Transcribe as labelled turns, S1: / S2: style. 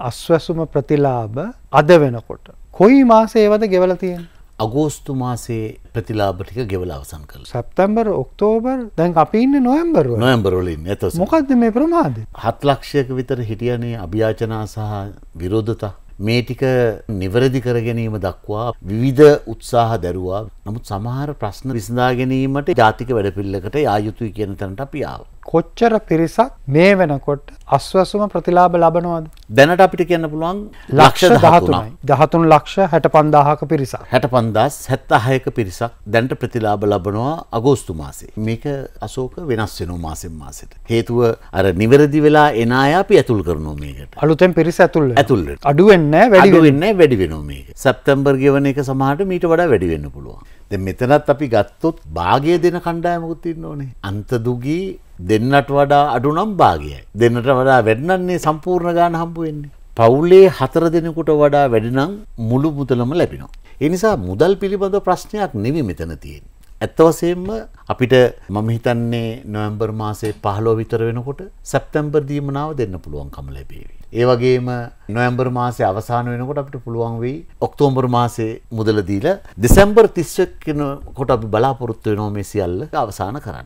S1: අස්වැසුම ප්‍රතිලාභ අද වෙනකොට. කොයි මාසේවද ගෙවල තියෙන. අගෝස්තු මාසේ
S2: ප්‍රතිලාබටික ගෙවල අවසන්
S1: කළ සැප්තැම්බර් ඔක්තෝබර් දැන් අපින්න නොයම්බරුව
S2: නොයම්බරලින් ඇත
S1: මොකක්ද මේ ප්‍රමාද.
S2: හත් ලක්ෂයක විතර හිටියනේ අභ්‍යාචනා සහ විරෝධතා. මේ ටික නිවැරදි කර ගැනීම දක්වා විවිධ උත්සාහ දැරුවා. නමුත් සමහර ප්‍රශ්න විසඳා ගැනීමට ජාතික වැඩපිළිවෙලකට යා යුතුයි කියන තැනට
S1: අපි ආවා. කොච්චර පිරිසක් මේ වෙනකොට අස්වැසුම ප්‍රතිලාභ ලබනවද? දැනට අපිට කියන්න පුළුවන් ලක්ෂ 13යි. 13 ලක්ෂ 65000ක පිරිසක්. 65076ක
S2: පිරිසක් දැනට ප්‍රතිලාභ ලබනවා අගෝස්තු මාසේ. මේක අශෝක වෙනස් වෙනවා මාසෙන් මාසෙට. හේතුව අර නිවැරදි වෙලා එන අය අපි ඇතුල් කරනවා මේකට. අලුතෙන් පිරිස ඇතුල් වෙනවා. ඇතුල් වෙනවා. අඩු වෙන්නේ නැහැ, වැඩි වෙන්නේ නැහැ, වැඩි වෙනවා මේක. සැප්තැම්බර් ගෙවන එක සමහරට මීට වඩා වැඩි වෙන්න පුළුවන්. මෙතනත් අපි ගත්තොත් භාගය දෙන කණ්ඩායමකුත් ඉන්න ඕනේ. අන්තදුගී දෙන්නට වඩා අඩුනම් භාගයයි. දෙන්නට වඩා වැඩනන්නේ සම්පූර්ණ ගාන හම්බුවෙන්නේ. පවුලේ හතර දෙනෙකුට වඩා වැඩිනම් මුළු මුදලම ලැබෙනවා. එනිසා මුදල් පිළිබඳ ප්‍රශ්නයක් නෙවි මෙතන තියෙන්. ඇත්තවසයෙන්ම අපිට මම හිතන්නේ නොවම්බර් මාසේ පහලෝ විතර වෙනකොට සැප්තැම්බර් දීමනාව දෙන්න පුළුවන්කම ලැබේවි. ඒ වගේම නොවැම්බර් මාසේ අවසාන වෙනකොට අපිට පුළුවන් වෙයි ඔක්තෝබර් මාසේ මුදල දීලා දෙසැම්බර් 31 වෙනකොට අපි බලාපොරොත්තු වෙනවා මේ සියල්ල අවසන් කරන්න.